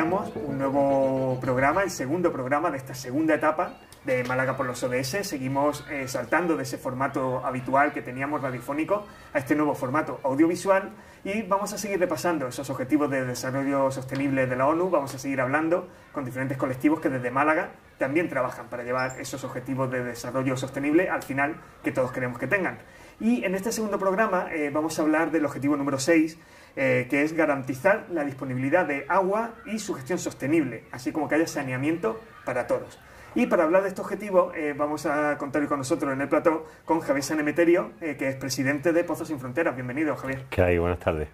un nuevo programa, el segundo programa de esta segunda etapa de Málaga por los ODS. Seguimos eh, saltando de ese formato habitual que teníamos radiofónico a este nuevo formato audiovisual y vamos a seguir repasando esos objetivos de desarrollo sostenible de la ONU. Vamos a seguir hablando con diferentes colectivos que desde Málaga también trabajan para llevar esos objetivos de desarrollo sostenible al final que todos queremos que tengan. Y en este segundo programa eh, vamos a hablar del objetivo número 6, eh, que es garantizar la disponibilidad de agua y su gestión sostenible, así como que haya saneamiento para todos. Y para hablar de este objetivo eh, vamos a contar con nosotros en el plató con Javier Sanemeterio, eh, que es presidente de Pozos sin Fronteras. Bienvenido, Javier. ¿Qué hay? Buenas tardes.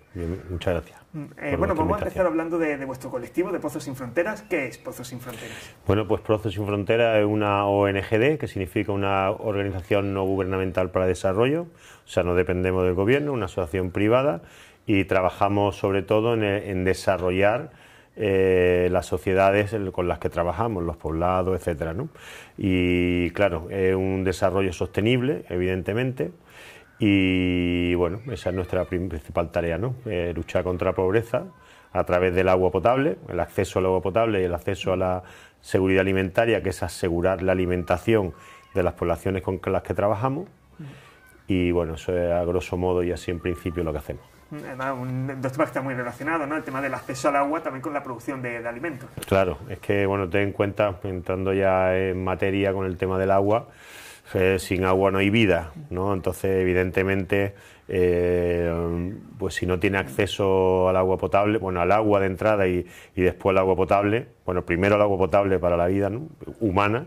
muchas gracias. Mm, eh, bueno, vamos a empezar hablando de, vuestro colectivo, de Pozos sin Fronteras. ¿Qué es Pozos sin Fronteras? Bueno, pues Pozos sin Fronteras es una ONGD, que significa una Organización No Gubernamental para Desarrollo. O sea, no dependemos del gobierno, una asociación privada y trabajamos sobre todo en desarrollar eh, las sociedades con las que trabajamos, los poblados, etcétera. ¿no? Y claro, es un desarrollo sostenible, evidentemente. Y bueno, esa es nuestra principal tarea, ¿no? Eh, luchar contra la pobreza a través del agua potable, el acceso al agua potable y el acceso a la seguridad alimentaria, que es asegurar la alimentación de las poblaciones con las que trabajamos. Mm. Y bueno, eso es a grosso modo y así en principio lo que hacemos un, tema que está muy relacionado, ¿no? El tema del acceso al agua también con la producción de, alimentos. Claro, es que, bueno, ten en cuenta, entrando ya en materia con el tema del agua, eh, sin agua no hay vida, ¿no? Entonces, evidentemente, eh, pues si no tiene acceso al agua potable, bueno, al agua de entrada y, y después al agua potable, bueno, primero el agua potable para la vida humana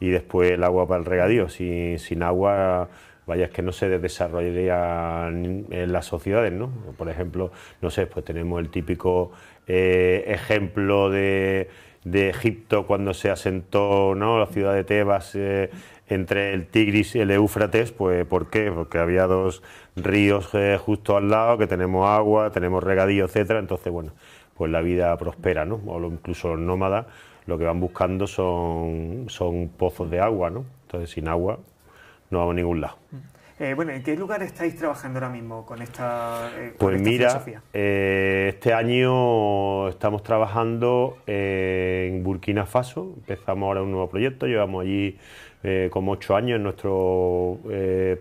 y después el agua para el regadío. Si, sin agua vaya, es que no se desarrollarían en las sociedades, ¿no? Por ejemplo, no sé, pues tenemos el típico eh, ejemplo de, Egipto cuando se asentó, ¿no? La ciudad de Tebas eh, entre el Tigris y el Éufrates, pues ¿por qué? Porque había dos ríos eh, justo al lado, que tenemos agua, tenemos regadío, etcétera, entonces, bueno, pues la vida prospera, ¿no? O incluso los nómadas lo que van buscando son, son pozos de agua, ¿no? Entonces, sin agua, no vamos a ningún lado. Mm. Eh, bueno, ¿en qué lugar estáis trabajando ahora mismo con esta eh, Pues mira, eh, este año estamos trabajando en Burkina Faso, empezamos ahora un nuevo proyecto, llevamos allí como ocho años en nuestro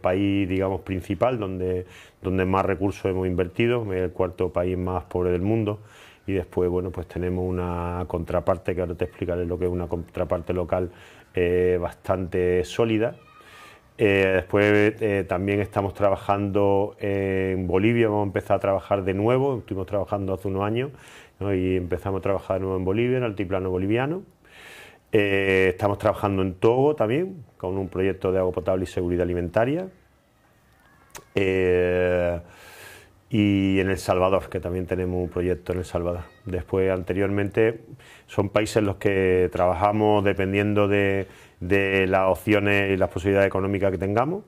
país, digamos, principal, donde, donde más recursos hemos invertido, es el cuarto país más pobre del mundo y después bueno pues tenemos una contraparte que ahora te explicaré lo que es una contraparte local bastante sólida eh, después eh, también estamos trabajando en Bolivia, hemos empezado a trabajar de nuevo, estuvimos trabajando hace unos años y empezamos a trabajar de nuevo en Bolivia, en el altiplano boliviano. Eh, estamos trabajando en Togo también, con un proyecto de agua potable y seguridad alimentaria. y en El Salvador, que también tenemos un proyecto en El Salvador. Después, anteriormente, son países en los que trabajamos dependiendo de de las opciones y las posibilidades económicas que tengamos.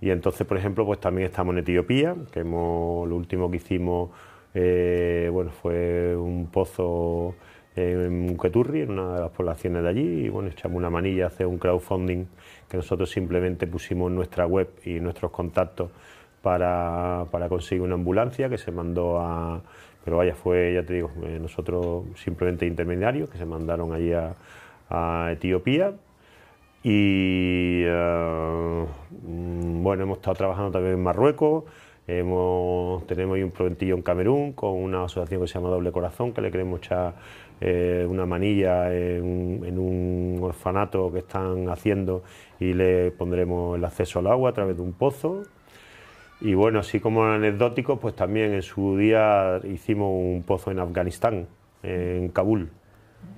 Y entonces, por ejemplo, pues también estamos en Etiopía, que hemos, lo último que hicimos eh, bueno, fue un pozo en Muketurri, en una de las poblaciones de allí, y bueno, echamos una manilla, hacer un crowdfunding que nosotros simplemente pusimos en nuestra web y nuestros contactos para, para conseguir una ambulancia que se mandó a... Pero vaya, fue, ya te digo, eh, nosotros simplemente intermediarios que se mandaron allí a Etiopía y eh, mm, bueno, hemos estado trabajando también en Marruecos, tenemos ahí un proventillo en Camerún con una asociación que se llama Doble Corazón, que le queremos echar eh, una manilla en, en, un orfanato que están haciendo y le pondremos el acceso al agua a través de un pozo. Y bueno, así como anecdótico, pues también en su día hicimos un pozo en Afganistán, en Kabul.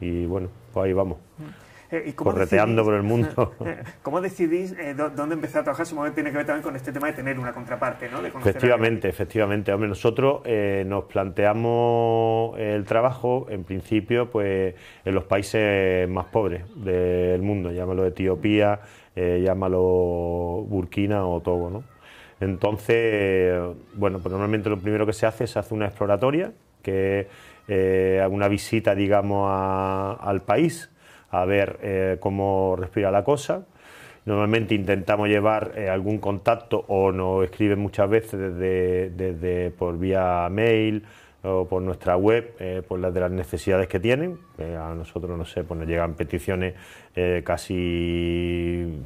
Y bueno, pues ahí vamos. Mm. Eh, Correteando por el mundo. Eh, ¿Cómo decidís eh, dónde empezar a trabajar? Supongo tiene que ver también con este tema de tener una contraparte, ¿no? efectivamente, efectivamente. Hombre, nosotros nos planteamos el trabajo, en principio, pues en los países más pobres del mundo, llámalo Etiopía, llámalo Burkina o Togo, ¿no? Entonces, bueno, pues normalmente lo primero que se hace es hacer una exploratoria, que es una visita, digamos, al país, a ver eh, cómo respira la cosa. Normalmente intentamos llevar eh, algún contacto o nos escriben muchas veces desde, por vía mail o por nuestra web, eh, por pues las de las necesidades que tienen. a nosotros, no sé, pues nos llegan peticiones casi,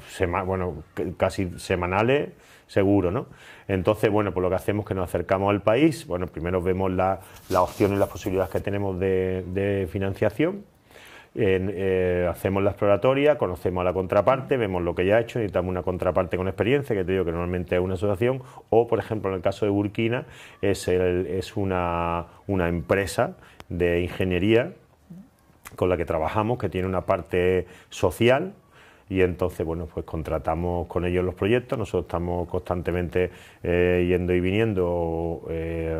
bueno, casi semanales, seguro, ¿no? Entonces, bueno, pues lo que hacemos es que nos acercamos al país, bueno, primero vemos las opciones y las posibilidades que tenemos de financiación eh, hacemos la exploratoria, conocemos a la contraparte, vemos lo que ya ha hecho, necesitamos una contraparte con experiencia, que te digo que normalmente es una asociación, o por ejemplo en el caso de Burkina es, una, empresa de ingeniería con la que trabajamos, que tiene una parte social, y entonces bueno pues contratamos con ellos los proyectos nosotros estamos constantemente eh, yendo y viniendo eh,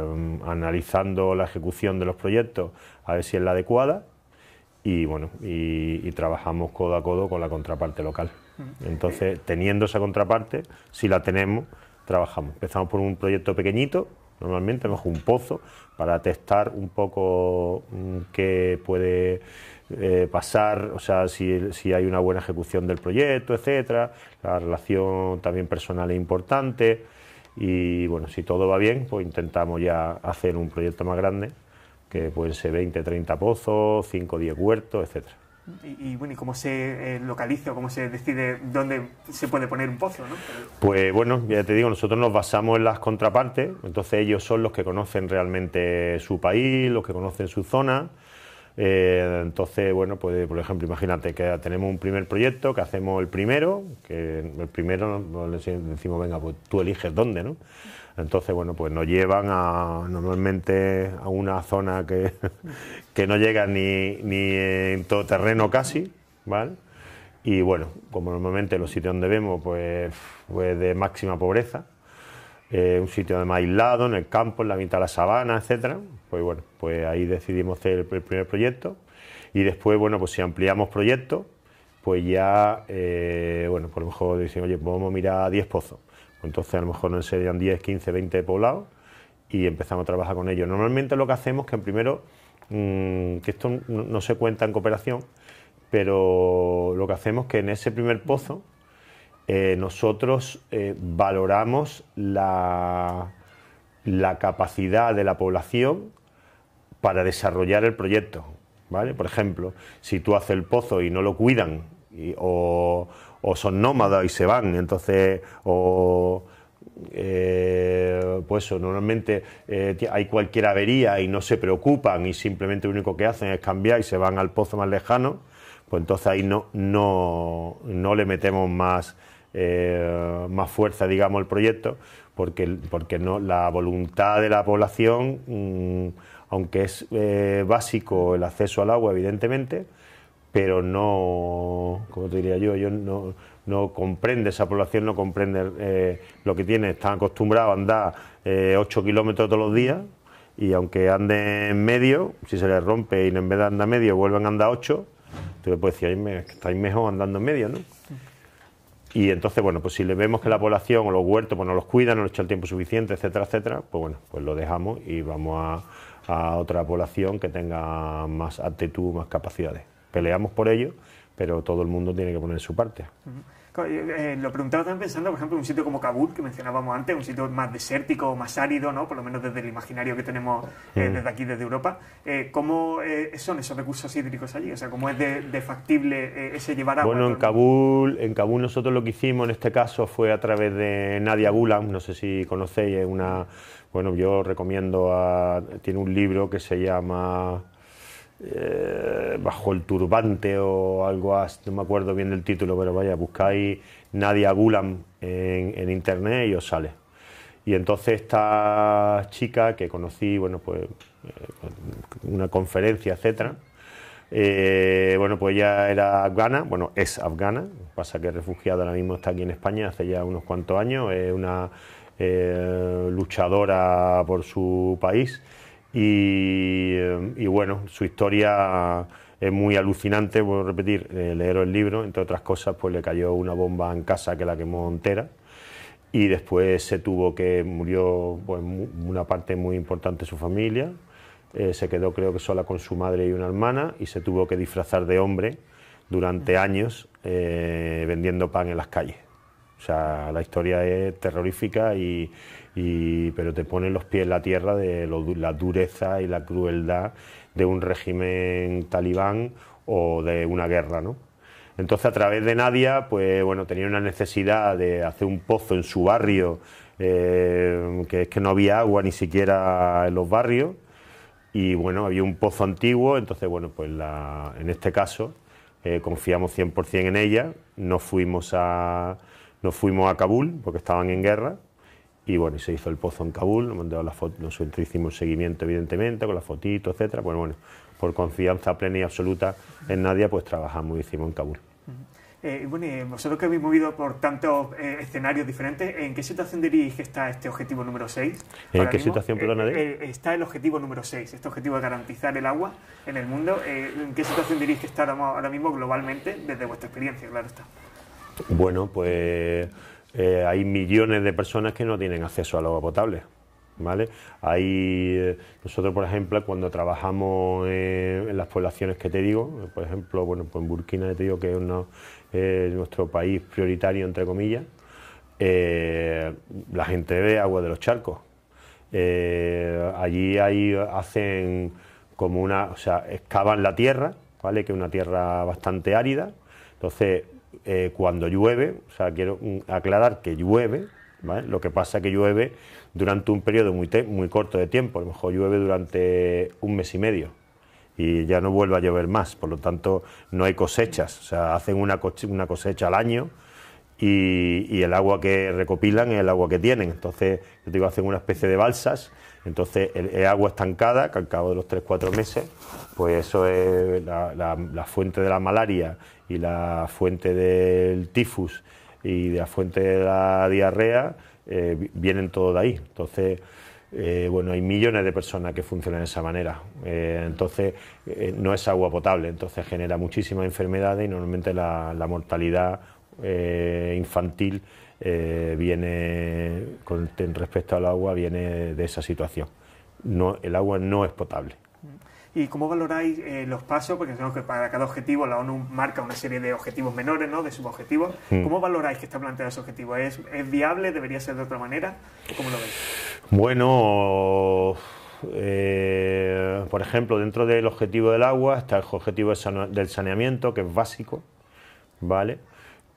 analizando la ejecución de los proyectos a ver si es la adecuada y bueno, y, trabajamos codo a codo con la contraparte local. Entonces, teniendo esa contraparte, si la tenemos, trabajamos. Empezamos por un proyecto pequeñito, normalmente mejor un pozo para testar un poco mm, qué puede eh, pasar, o sea, si, si, hay una buena ejecución del proyecto, etcétera. La relación también personal es importante y bueno, si todo va bien, pues intentamos ya hacer un proyecto más grande que pueden ser 20, 30 pozos, 5, 10 huertos, etcétera. Y, bueno, ¿y cómo se eh, localiza o cómo se decide dónde se puede poner un pozo? ¿no? Pues bueno, ya te digo, nosotros nos basamos en las contrapartes, entonces ellos son los que conocen realmente su país, los que conocen su zona, eh, entonces, bueno, pues por ejemplo, imagínate que tenemos un primer proyecto, que hacemos el primero, que el primero pues, decimos, venga, pues tú eliges dónde, ¿no? Entonces, bueno, pues nos llevan a, normalmente a una zona que, no llega ni, en todo terreno casi, ¿vale? Y bueno, como normalmente los sitios donde vemos, pues, pues de máxima pobreza, eh, un sitio además aislado, en el campo, en la mitad de la sabana, etcétera, pues bueno, pues ahí decidimos hacer el primer proyecto y después, bueno, pues si ampliamos proyecto, pues ya, eh, bueno, por pues lo mejor decimos, oye, pues vamos a mirar a 10 pozos. Pues entonces a lo mejor no serían 10, 15, 20 poblados y empezamos a trabajar con ellos. Normalmente lo que hacemos es que primero, mm, que esto no, se cuenta en cooperación, pero lo que hacemos es que en ese primer pozo eh, nosotros eh, valoramos la, la capacidad de la población para desarrollar el proyecto. ¿vale? Por ejemplo, si tú haces el pozo y no lo cuidan, o, o, son nómadas y se van, entonces, o. Eh, pues eso, normalmente eh, hay cualquier avería y no se preocupan y simplemente lo único que hacen es cambiar y se van al pozo más lejano, pues entonces ahí no, no, no le metemos más, eh, más fuerza, digamos, al proyecto, porque, porque no, la voluntad de la población mm, aunque es eh, básico el acceso al agua, evidentemente, pero no, como te diría yo, yo no, comprende, esa población no comprende eh, lo que tiene, están acostumbrados a andar 8 eh, kilómetros todos los días y aunque ande en medio, si se les rompe y en vez de andar medio vuelven a andar 8, tú le puedes decir, estáis mejor andando en medio, ¿no? Y entonces, bueno, pues si le vemos que la población o los huertos pues no los cuidan, no les echa el tiempo suficiente, etcétera, etcétera, pues bueno, pues lo dejamos y vamos a a otra población que tenga más actitud, más capacidades. Peleamos por ello, pero todo el mundo tiene que poner su parte. Eh, eh, lo preguntaba también pensando, por ejemplo, en un sitio como Kabul, que mencionábamos antes, un sitio más desértico, más árido, ¿no? por lo menos desde el imaginario que tenemos eh, mm. desde aquí, desde Europa. ¿Cómo son esos recursos hídricos allí? O sea, ¿cómo es de, factible ese llevar agua? Bueno, en Kabul, en Kabul nosotros lo que hicimos en este caso fue a través de Nadia Gulam, no sé si conocéis, es una... Bueno, yo recomiendo, a, tiene un libro que se llama eh, bajo el turbante o algo así, no me acuerdo bien del título, pero vaya, buscáis Nadia Gulam en, internet y os sale. Y entonces esta chica que conocí, bueno, pues eh, una conferencia, etcétera, eh, bueno, pues ya era afgana, bueno, es afgana, pasa que es refugiada ahora mismo está aquí en España hace ya unos cuantos años, es una luchadora por su país eh, y, bueno, su historia es muy alucinante, vuelvo a repetir, eh, leer el libro, entre otras cosas, pues le cayó una bomba en casa que la quemó entera y después se tuvo que murió pues, una parte muy importante de su familia, eh, se quedó creo que sola con su madre y una hermana y se tuvo que disfrazar de hombre durante años vendiendo pan en las calles. O sea, la historia es terrorífica, y, pero te pone los pies en la tierra de la dureza y la crueldad de un régimen talibán o de una guerra, ¿no? Entonces, a través de Nadia, pues bueno, tenía una necesidad de hacer un pozo en su barrio, eh, que es que no había agua ni siquiera en los barrios, y bueno, había un pozo antiguo, entonces, bueno, pues en este caso eh, confiamos 100% en ella, no fuimos a nos fuimos a Kabul porque estaban en guerra y bueno, se hizo el pozo en Kabul, nos la nosotros hicimos seguimiento evidentemente con las fotitos, etcétera. Bueno, pues bueno, por confianza plena y absoluta en nadie pues trabajamos hicimos en Kabul. Eh, bueno, y vosotros que habéis movido por tantos eh, escenarios diferentes, ¿en qué situación diríais que está este objetivo número 6? ¿En qué situación, eh, perdona? está el objetivo número 6, este objetivo de garantizar el agua en el mundo. ¿En qué situación diríais que está ahora mismo globalmente, desde vuestra experiencia, claro está? Bueno, pues eh, hay millones de personas que no tienen acceso al agua potable. ¿Vale? Hay, eh, nosotros, por ejemplo, cuando trabajamos en las poblaciones que te digo, por ejemplo, bueno, pues en Burkina te digo que es uno, eh, nuestro país prioritario, entre comillas, la gente ve agua de los charcos. allí hay, hacen como una, o sea, excavan la tierra, ¿vale? Que es una tierra bastante árida. Entonces, eh, cuando llueve, o sea, quiero aclarar que llueve, lo que pasa es que llueve durante un periodo muy, corto de tiempo, a lo mejor llueve durante un mes y medio y ya no vuelve a llover más, por lo tanto no hay cosechas, sea, hacen una, una cosecha al año y, el agua que recopilan es el agua que tienen. Entonces, yo te digo, hacen una especie de balsas, entonces el, agua estancada, que al cabo de los 3-4 meses, pues eso es la, fuente de la malaria y la fuente del tifus y de la fuente de la diarrea, eh, vienen todo de ahí. Entonces, eh, bueno, hay millones de personas que funcionan de esa manera. Eh, entonces, no es agua potable, entonces genera muchísimas enfermedades y normalmente la mortalidad eh, infantil eh, viene, con respecto al agua, viene de esa situación. No, el agua no es potable. ¿Y cómo valoráis eh, los pasos? Porque sabemos que para cada objetivo la ONU marca una serie de objetivos menores, ¿no? De subobjetivos. Mm. ¿Cómo valoráis que está planteado ese objetivo? ¿Es, ¿Es, viable? ¿Debería ser de otra manera? ¿Cómo lo veis? Bueno, eh, por ejemplo, dentro del objetivo del agua está el objetivo del saneamiento, que es básico, ¿vale?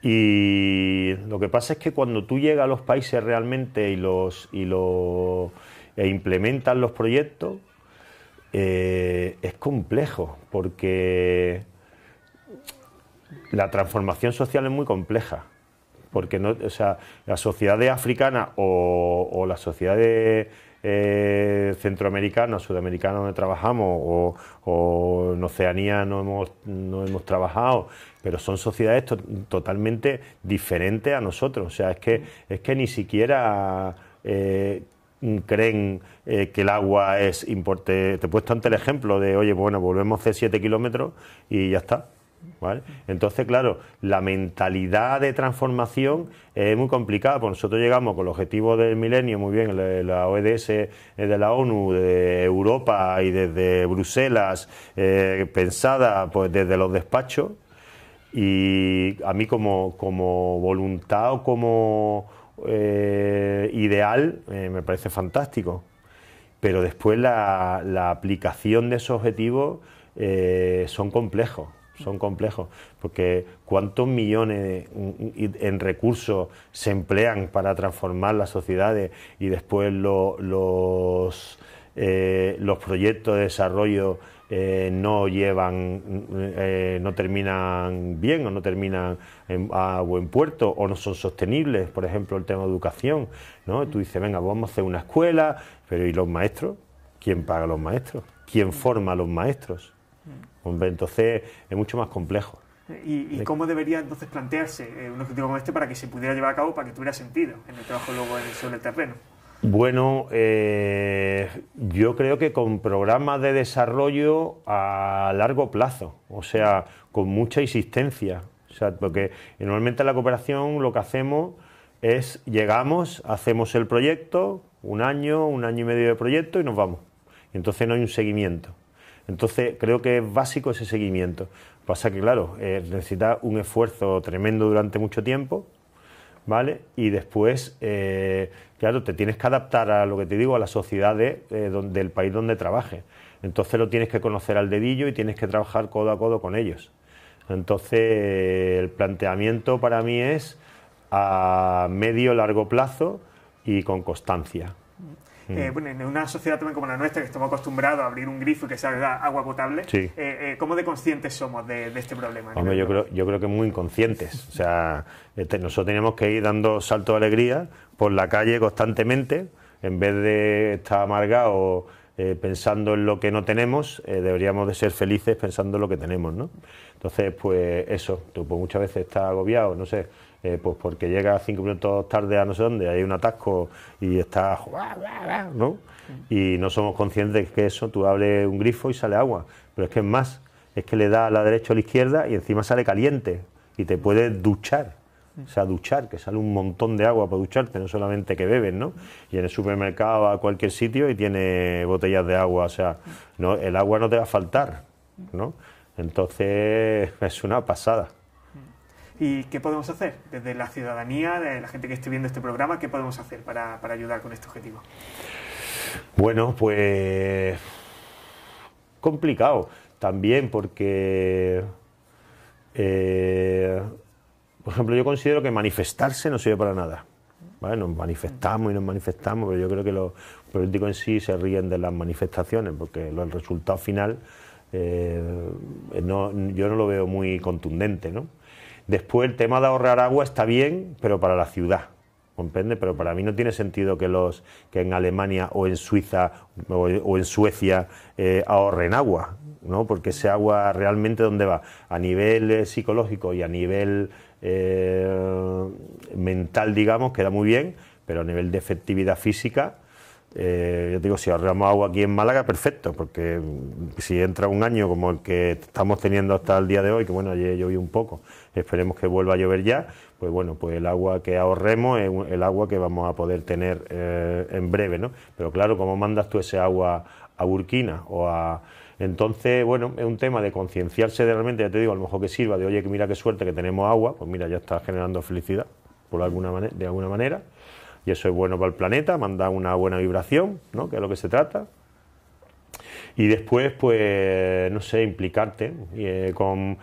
Y lo que pasa es que cuando tú llegas a los países realmente y los e implementas los proyectos, eh, es complejo, porque la transformación social es muy compleja porque no, o sea, las sociedades africanas o, las sociedades eh, centroamericanas, sudamericanas donde trabajamos, o, en Oceanía no hemos, no hemos trabajado, pero son sociedades totalmente diferentes a nosotros. O sea, es que, es que ni siquiera... Eh, creen eh, que el agua es importante. Te he puesto ante el ejemplo de, oye, bueno, volvemos hacer 7 kilómetros y ya está. Entonces, claro, la mentalidad de transformación es muy complicada. Pues nosotros llegamos con el objetivo del milenio, muy bien, la ODS e eh, de la ONU, de Europa y desde Bruselas, eh, pensada pues desde los despachos. Y a mí como, como voluntad o como eh, ideal me parece fantástico. Pero después la, la aplicación de esos objetivos son complejos son complejos, porque cuántos millones en recursos se emplean para transformar las sociedades y después los, eh, los proyectos de desarrollo eh, no llevan, eh, no terminan bien o no terminan a buen puerto o no son sostenibles, por ejemplo, el tema de educación, ¿no? Tú dices, venga, pues vamos a hacer una escuela, pero ¿y los maestros? ¿Quién paga a los maestros? ¿Quién forma a los maestros? Mm. Entonces es mucho más complejo. ¿Y, cómo debería entonces plantearse eh, un objetivo como este para que se pudiera llevar a cabo, para que tuviera sentido en el trabajo luego sobre el terreno? Bueno, eh, yo creo que con programas de desarrollo a largo plazo, o sea, con mucha insistencia, o sea, porque normalmente en la cooperación lo que hacemos es llegamos, hacemos el proyecto, un año, un año y medio de proyecto y nos vamos. Entonces no hay un seguimiento. Entonces, creo que es básico ese seguimiento. Pasa que, claro, eh, necesita un esfuerzo tremendo durante mucho tiempo, ¿vale? Y después, eh, claro, te tienes que adaptar a lo que te digo, a la sociedad eh, del país donde trabajes. Entonces lo tienes que conocer al dedillo y tienes que trabajar codo a codo con ellos. Entonces, el planteamiento para mí es a medio largo plazo y con constancia. Eh, mm. bueno, en una sociedad también como la nuestra, que estamos acostumbrados a abrir un grifo y que salga agua potable, eh, eh, ¿cómo de conscientes somos de, este problema? yo creo, yo creo que muy inconscientes. O sea, este, nosotros tenemos que ir dando salto de alegría por la calle constantemente, en vez de estar amargados eh, pensando en lo que no tenemos, eh, deberíamos de ser felices pensando en lo que tenemos, ¿no? Entonces, pues eso, tú pues, muchas veces estás agobiado, no sé, eh, pues porque llegas cinco minutos tarde a no sé dónde, hay un atasco y estás, ¿no? Y no somos conscientes de que eso, tú abres un grifo y sale agua, pero es que es más, es que le da a la derecha o a la izquierda y encima sale caliente y te puedes duchar o sea, duchar, que sale un montón de agua para ducharte, no solamente que beben ¿no? Y en el supermercado, a cualquier sitio, y tiene botellas de agua, o sea, no, el agua no te va a faltar, ¿no? Entonces, es una pasada. ¿Y qué podemos hacer desde la ciudadanía, de la gente que esté viendo este programa, qué podemos hacer para, para ayudar con este objetivo? Bueno, pues complicado también porque eh, por ejemplo, yo considero que manifestarse no sirve para nada. Nos manifestamos y nos manifestamos, pero yo creo que los políticos en sí se ríen de las manifestaciones, porque el resultado final eh, yo no lo veo muy contundente. Después, el tema de ahorrar agua está bien, pero para la ciudad pero para mí no tiene sentido que los que en Alemania o en Suiza o, en Suecia eh, ahorren agua no porque ese agua realmente dónde va a nivel eh, psicológico y a nivel eh, mental digamos queda muy bien pero a nivel de efectividad física yo digo si ahorramos agua aquí en Málaga perfecto porque si entra un año como el que estamos teniendo hasta el día de hoy que bueno ayer llovió un poco esperemos que vuelva a llover ya pues bueno, pues el agua que ahorremos es el agua que vamos a poder tener eh, en breve, ¿no? Pero claro, ¿cómo mandas tú ese agua a Burkina o a... Entonces, bueno, es un tema de concienciarse de realmente, ya te digo, a lo mejor que sirva de, oye, que mira qué suerte que tenemos agua, pues mira, ya está generando felicidad por alguna de alguna manera, y eso es bueno para el planeta, manda una buena vibración, ¿no? Que es lo que se trata. Y después, pues, no sé, implicarte eh, con,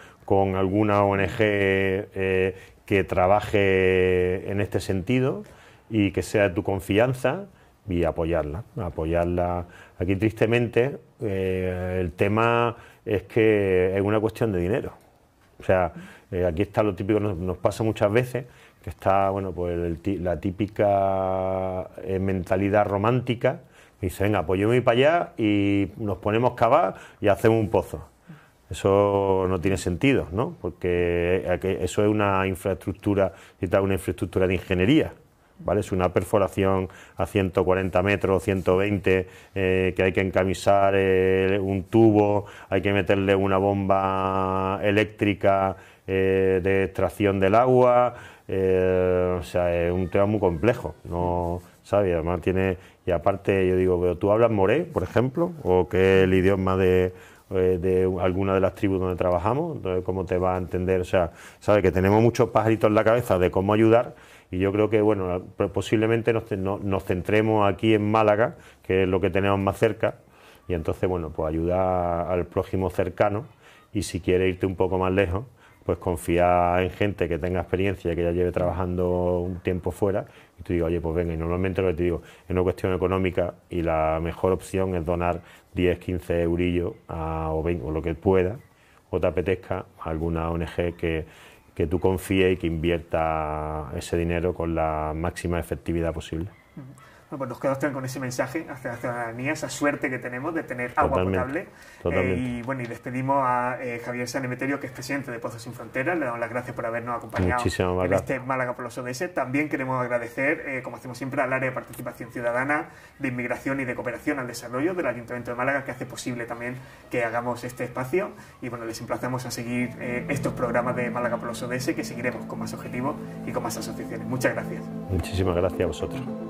alguna ONG eh, que trabaje en este sentido y que sea de tu confianza y apoyarla. Apoyarla. Aquí tristemente eh, el tema es que es una cuestión de dinero. O sea, eh, aquí está lo típico, nos, pasa muchas veces, que está, bueno, pues la típica eh, mentalidad romántica, que dice, venga, pues yo para allá y nos ponemos cavar y hacemos un pozo. Eso no tiene sentido, ¿no? Porque eh, eso es una infraestructura, una infraestructura de ingeniería, ¿vale? Es una perforación a 140 metros, 120, eh, que hay que encamisar eh, un tubo, hay que meterle una bomba eléctrica de extracción del agua, o sea, es un tema muy complejo, ¿no? ¿Sabes? Además tiene, y aparte yo digo, ¿tú hablas moré, por ejemplo? ¿O que es el idioma de eh, de alguna de las tribus donde trabajamos, entonces cómo te va a entender, o sea, sabe que tenemos muchos pajaritos en la cabeza de cómo ayudar y yo creo que, bueno, pues posiblemente nos, centremos aquí en Málaga, que es lo que tenemos más cerca, y entonces, bueno, pues ayudar al prójimo cercano y si quiere irte un poco más lejos, pues confía en gente que tenga experiencia, y que ya lleve trabajando un tiempo fuera, y tú digas, oye, pues venga, y normalmente lo que te digo, es una cuestión económica y la mejor opción es donar 10, 15 eurillos o, lo que pueda, o te apetezca, alguna ONG que, que tú confíes y que invierta ese dinero con la máxima efectividad posible. Bueno, pues nos quedamos con ese mensaje hacia la ciudadanía, esa suerte que tenemos de tener agua potable. Eh, y bueno, y despedimos a eh, Javier Sanemeterio, que es presidente de Pozos Sin Fronteras. Le damos las gracias por habernos acompañado en este Málaga por los ODS. También queremos agradecer, eh, como hacemos siempre, al área de participación ciudadana, de inmigración y de cooperación al desarrollo del Ayuntamiento de Málaga, que hace posible también que hagamos este espacio. Y bueno, les emplazamos a seguir estos programas de Málaga por los ODS, que seguiremos con más objetivos y con más asociaciones. Muchas gracias. Muchísimas gracias a vosotros.